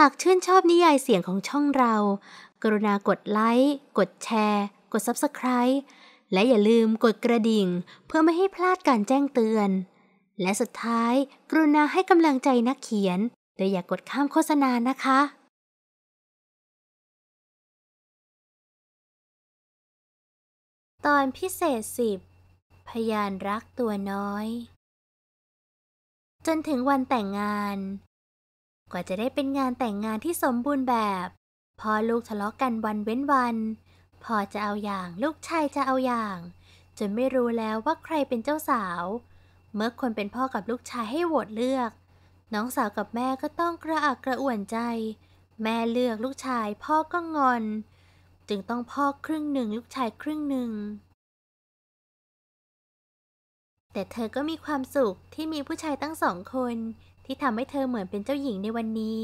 หากชื่นชอบนิยายเสียงของช่องเรา กรุณากดไลค์ กดแชร์ กด Subscribe และอย่าลืมกดกระดิ่ง เพื่อไม่ให้พลาดการแจ้งเตือน และสุดท้ายกรุณาให้กำลังใจนักเขียน โดยอย่ากกดข้ามโฆษณานะคะ ตอนพิเศษสิบพยานรักตัวน้อย จนถึงวันแต่งงานกว่าจะได้เป็นงานแต่งงานที่สมบูรณ์แบบ พ่อลูกทะเลาะกันวันเว้นวัน พ่อจะเอาอย่างลูกชายจะเอาอย่างจนไม่รู้แล้วว่าใครเป็นเจ้าสาว เมื่อคนเป็นพ่อกับลูกชายให้โหวตเลือก น้องสาวกับแม่ก็ต้องกระอักกระอ่วนใจ แม่เลือกลูกชายพ่อก็งอน จึงต้องพ่อครึ่งหนึ่งลูกชายครึ่งหนึ่ง แต่เธอก็มีความสุขที่มีผู้ชายตั้งสองคนที่ทำให้เธอเหมือนเป็นเจ้าหญิงในวันนี้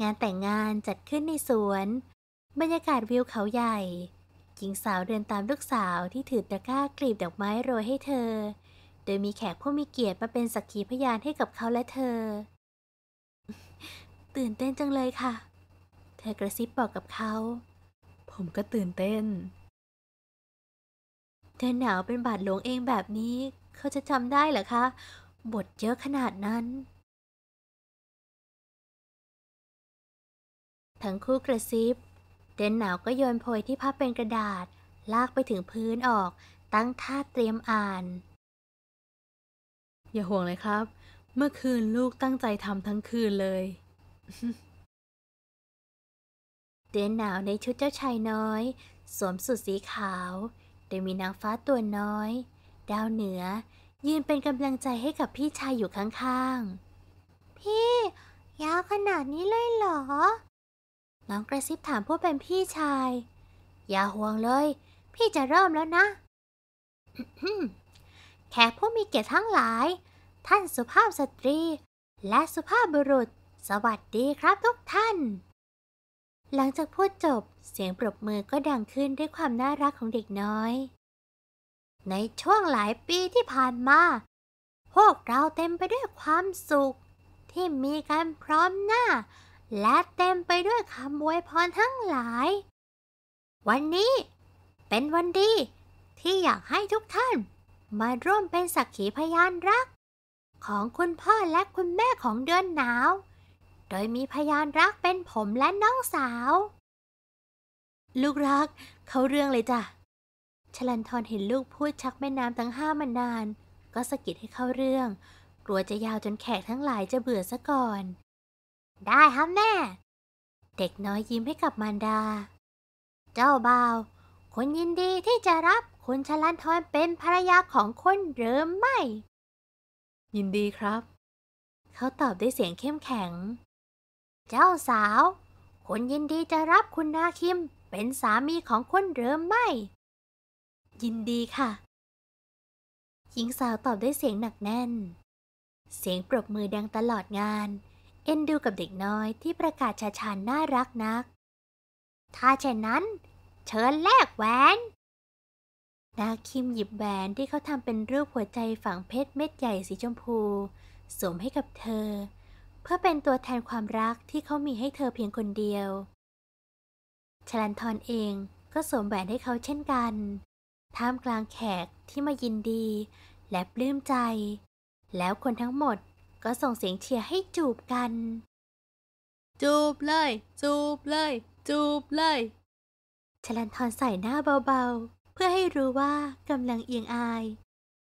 งานแต่งงานจัดขึ้นในสวนบรรยากาศวิวเขาใหญ่หญิงสาวเดินตามลูกสาวที่ถือตะกร้ากลีบดอกไม้โรยให้เธอ โดยมีแขกผู้มีเกียรติมาเป็นสักขีพยานให้กับเขาและเธอ ตื่นเต้นจังเลยค่ะเธอกระซิบบอกกับเขา ผมก็ตื่นเต้น เธอหนาวเป็นบาดหลวงเองแบบนี้เขาจะจำได้เหรอคะบทเยอะขนาดนั้น ทั้งคู่กระซิบเดนหนาวก็โยนโพยที่พับเป็นกระดาษลากไปถึงพื้นออกตั้งท่าเตรียมอ่าน อย่าห่วงเลยครับ เมื่อคืนลูกตั้งใจทำทั้งคืนเลยเดนหนาวในชุดเจ้าชายน้อย สวมสุดสีขาวโดยมีนางฟ้าตัวน้อยดาวเหนือยืนเป็นกำลังใจให้กับพี่ชายอยู่ข้างๆ พี่ยาวขนาดนี้เลยเหรอน้องกระซิบถามผู้เป็นพี่ชาย อย่าห่วงเลย พี่จะเริ่มแล้วนะ แขกผู้มีเกียรติทั้งหลาย ท่านสุภาพสตรี และสุภาพบุรุษ สวัสดีครับทุกท่าน หลังจากพูดจบ เสียงปรบมือก็ดังขึ้นด้วยความน่ารักของเด็กน้อยในช่วงหลายปีที่ผ่านมา พวกเราเต็มไปด้วยความสุขที่มีการพร้อมหน้า และเต็มไปด้วยคำอวยพรทั้งหลาย วันนี้ เป็นวันดีที่อยากให้ทุกท่าน มาร่วมเป็นสักขีพยานรัก ของคุณพ่อและคุณแม่ของเดือนหนาว โดยมีพยานรักเป็นผมและน้องสาว ลูกรักเขาเรื่องเลยจ้ะชลันทรเห็นลูกพูดชักแม่น้ำทั้งห้ามานาน ก็สะกิดให้เข้าเรื่องกลัวจะยาวจนแขกทั้งหลายจะเบื่อซะก่อน ได้ครับแม่ เด็กน้อยยิ้มให้กับมารดา เจ้าบ่าวคุณยินดีที่จะรับคุณชลันทรเป็นภรรยาของคุณหรือไม่ยินดีครับ เขาตอบด้วยเสียงเข้มแข็ง เจ้าสาวคุณยินดีจะรับคุณนาคิมเป็นสามีของคุณหรือไม่ยินดีค่ะ หญิงสาวตอบด้วยเสียงหนักแน่น เสียงปรบมือดังตลอดงาน เอ็นดูกับเด็กน้อยที่ประกาศชาชานน่ารักนัก ถ้าเช่นนั้น เชิญแลกแหวนนาคิมหยิบแหวนที่เขาทำเป็นรูปหัวใจฝังเพชรเม็ดใหญ่สีชมพู สวมให้กับเธอ เพื่อเป็นตัวแทนความรักที่เขามีให้เธอเพียงคนเดียวชลันทรเองก็สวมแหวนให้เขาเช่นกันท่ามกลางแขกที่มายินดี และปลื้มใจ แล้วคนทั้งหมดก็ส่งเสียงเชียร์ให้จูบกัน จูบเลยจูบเลยจูบเลยชลันทอนใส่หน้าเบาๆ เพื่อให้รู้ว่ากำลังเอียงอาย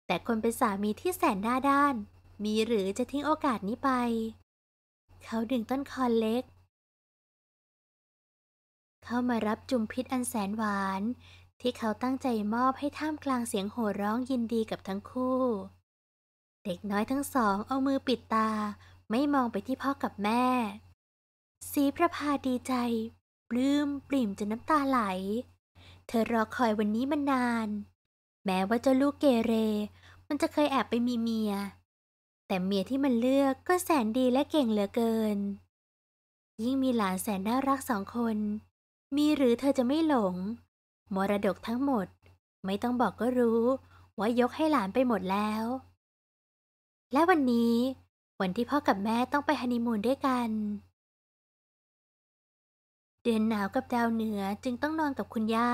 แต่คนเป็นสามีที่แสนหน้าด้าน มีหรือจะทิ้งโอกาสนี้ไป เขาดึงต้นคอเล็ก เข้ามารับจุมพิษอันแสนหวานที่เขาตั้งใจมอบให้ท่ามกลางเสียงโห่ร้องยินดีกับทั้งคู่ เด็กน้อยทั้งสองเอามือปิดตาไม่มองไปที่พ่อกับแม่ สีประพาดีใจ ปลื้มปริ่มจนน้ำตาไหล เธอรอคอยวันนี้มานาน แม้ว่าเจ้าลูกเกเร มันจะเคยแอบไปมีเมีย แต่เมียที่มันเลือกก็แสนดีและเก่งเหลือเกิน ยิ่งมีหลานแสนน่ารักสองคน มีหรือเธอจะไม่หลงมรดกทั้งหมด ไม่ต้องบอกก็รู้ว่ายกให้หลานไปหมดแล้ว และวันนี้วันที่พ่อกับแม่ต้องไปฮันนีมูนด้วยกัน เดือนหนาวกับดาวเหนือจึงต้องนอนกับคุณย่า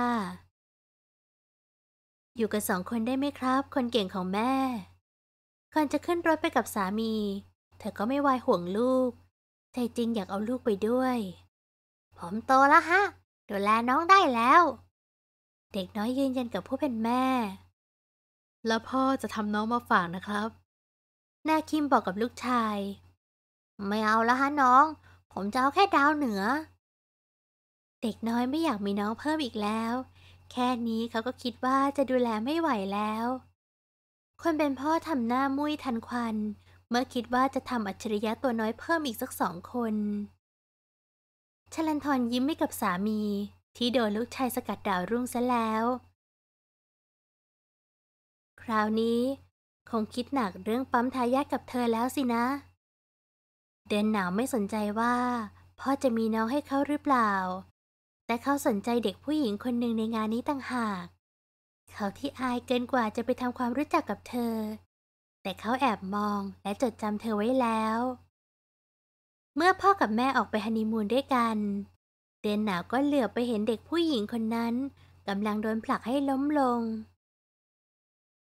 อยู่กันสองคนได้ไหมครับคนเก่งของแม่ ก่อนจะขึ้นรถไปกับสามีเธอก็ไม่วายห่วงลูกใจจริงอยากเอาลูกไปด้วยผมโตแล้วฮะ ดูแลน้องได้แล้วเด็กน้อยยืนยันกับผู้เป็นแม่ แล้วพ่อจะทำน้องมาฝากนะครับนาคิมบอกกับลูกชาย ไม่เอาละฮะน้อง ผมจะเอาแค่ดาวเหนือ เด็กน้อยไม่อยากมีน้องเพิ่มอีกแล้ว แค่นี้เขาก็คิดว่าจะดูแลไม่ไหวแล้ว คนเป็นพ่อทำหน้ามุ้ยทันควัน เมื่อคิดว่าจะทำอัจฉริยะตัวน้อยเพิ่มอีกสักสองคนชลันทรยิ้มให้กับสามีที่โดนลูกชายสกัดดาวรุ่งซะแล้ว คราวนี้ คงคิดหนักเรื่องปั๊มทายาทกับเธอแล้วสินะ เดือนหนาวไม่สนใจว่า พ่อจะมีน้องให้เขาหรือเปล่า แต่เขาสนใจเด็กผู้หญิงคนหนึ่งในงานนี้ต่างหาก เขาที่อายเกินกว่าจะไปทำความรู้จักกับเธอ แต่เขาแอบมองและจดจำเธอไว้แล้ว เมื่อพ่อกับแม่ออกไปฮันนีมูนด้วยกันเตียนหนาวก็เหลือบไปเห็นเด็กผู้หญิงคนนั้นกำลังโดนผลักให้ล้มลง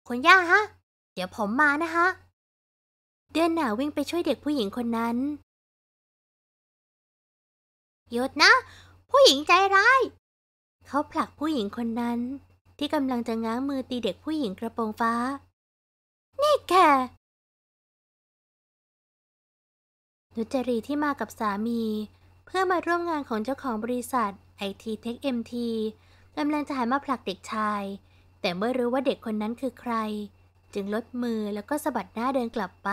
คุณย่าฮะ เดี๋ยวผมมานะฮะ เดือนหนาววิ่งไปช่วยเด็กผู้หญิงคนนั้นหยุดนะ ผู้หญิงใจร้าย เขาผลักผู้หญิงคนนั้น ที่กำลังจะง้างมือตีเด็กผู้หญิงกระโปรงฟ้า นี่แกนุจรีที่มากับสามีเพื่อมาร่วมงานของเจ้าของบริษัท IT Tech MT กำลังจะหันมาผลักเด็กชาย แต่เมื่อรู้ว่าเด็กคนนั้นคือใคร จึงลดมือแล้วก็สะบัดหน้าเดินกลับไป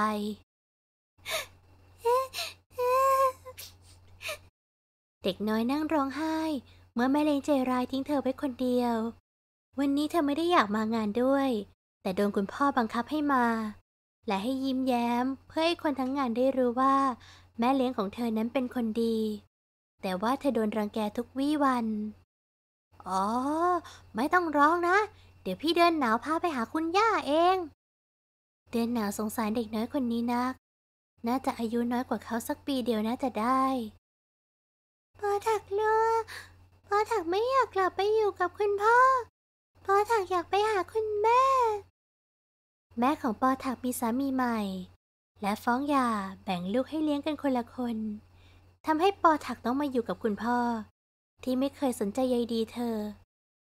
เด็กน้อยนั่งร้องไห้ เมื่อแม่เลงใจร้ายทิ้งเธอไว้คนเดียว วันนี้เธอไม่ได้อยากมางานด้วย แต่โดนคุณพ่อบังคับให้มา และให้ยิ้มแย้มเพื่อให้คนทั้งงานได้รู้ว่าแม่เลี้ยงของเธอนั้นเป็นคนดี แต่ว่าเธอโดนรังแกทุกวี่วัน อ๋อ ไม่ต้องร้องนะ เดี๋ยวพี่เดินหนาวพาไปหาคุณย่าเอง เดินหนาวสงสารเด็กน้อยคนนี้นัก น่าจะอายุน้อยกว่าเขาสักปีเดียวน่าจะได้พอถักเลือพอถักไม่อยากกลับไปอยู่กับคุณพ่อพอถักอยากไปหาคุณแม่ แม่ของปอถักมีสามีใหม่และฟ้องหย่าแบ่งลูกให้เลี้ยงกันคนละคนทำให้ปอถักต้องมาอยู่กับคุณพ่อ ที่ไม่เคยสนใจใยดีเธอ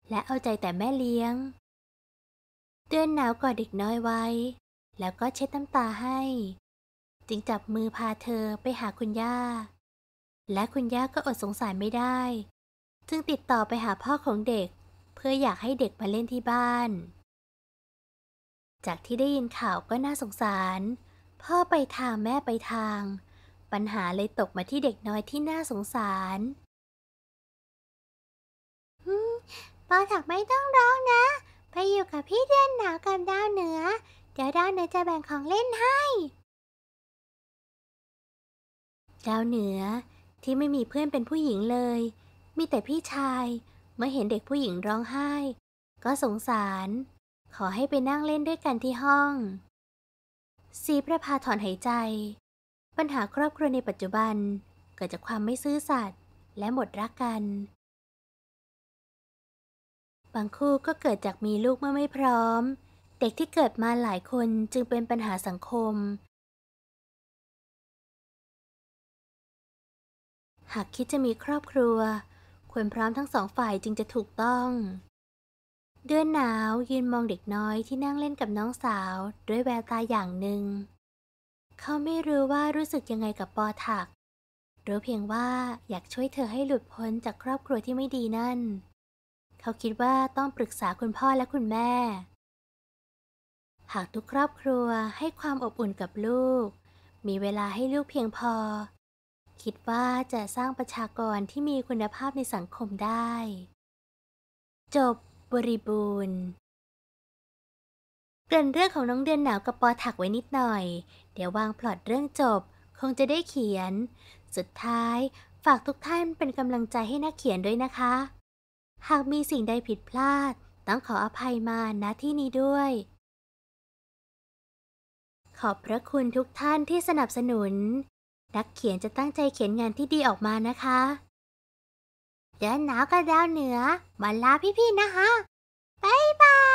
และเอาใจแต่แม่เลี้ยงเตือนหนาวกอดเด็กน้อยไว้ แล้วก็เช็ดน้ำตาให้ จึงจับมือพาเธอไปหาคุณย่าและคุณย่าก็อดสงสารไม่ได้จึงติดต่อไปหาพ่อของเด็ก เพื่ออยากให้เด็กมาเล่นที่บ้าน จากที่ได้ยินข่าวก็น่าสงสารพ่อไปทางแม่ไปทาง ปัญหาเลยตกมาที่เด็กน้อยที่น่าสงสารปอถักไม่ต้องร้องนะไปอยู่กับพี่เดือนหนาวกับดาวเหนือเดี๋ยวดาวเหนือจะแบ่งของเล่นให้ ดาวเหนือที่ไม่มีเพื่อนเป็นผู้หญิงเลย มีแต่พี่ชายเมื่อเห็นเด็กผู้หญิงร้องไห้ ก็สงสาร ขอให้ไปนั่งเล่นด้วยกันที่ห้องสีประพาถอนหายใจ ปัญหาครอบครัวในปัจจุบัน เกิดจากความไม่ซื่อสัตย์และหมดรักกัน บางคู่ก็เกิดจากมีลูกเมื่อไม่พร้อม เด็กที่เกิดมาหลายคนจึงเป็นปัญหาสังคม หากคิดจะมีครอบครัว ควรพร้อมทั้งสองฝ่ายจึงจะถูกต้องเดือนหนาวยืนมองเด็กน้อยที่นั่งเล่นกับน้องสาวด้วยแววตาอย่างหนึ่ง เขาไม่รู้ว่ารู้สึกยังไงกับปอถักรู้เพียงว่าอยากช่วยเธอให้หลุดพ้นจากครอบครัวที่ไม่ดีนั่น เขาคิดว่าต้องปรึกษาคุณพ่อและคุณแม่ หากทุกครอบครัวให้ความอบอุ่นกับลูก มีเวลาให้ลูกเพียงพอ คิดว่าจะสร้างประชากรที่มีคุณภาพในสังคมได้ จบบริบูรณ์เกิ่นเรื่องของน้องเดือนหนาวกับปอถักไว้นิดหน่อย เดี๋ยววางพลอตเรื่องจบ คงจะได้เขียน สุดท้ายฝากทุกท่านเป็นกำลังใจให้นักเขียนด้วยนะคะ หากมีสิ่งใดผิดพลาด ต้องขออภัยมาณที่นี้ด้วย ขอบพระคุณทุกท่านที่สนับสนุน นักเขียนจะตั้งใจเขียนงานที่ดีออกมานะคะเดินหนาวกับดาวเหนือมาลาพี่ๆ นะคะบ๊ายบาย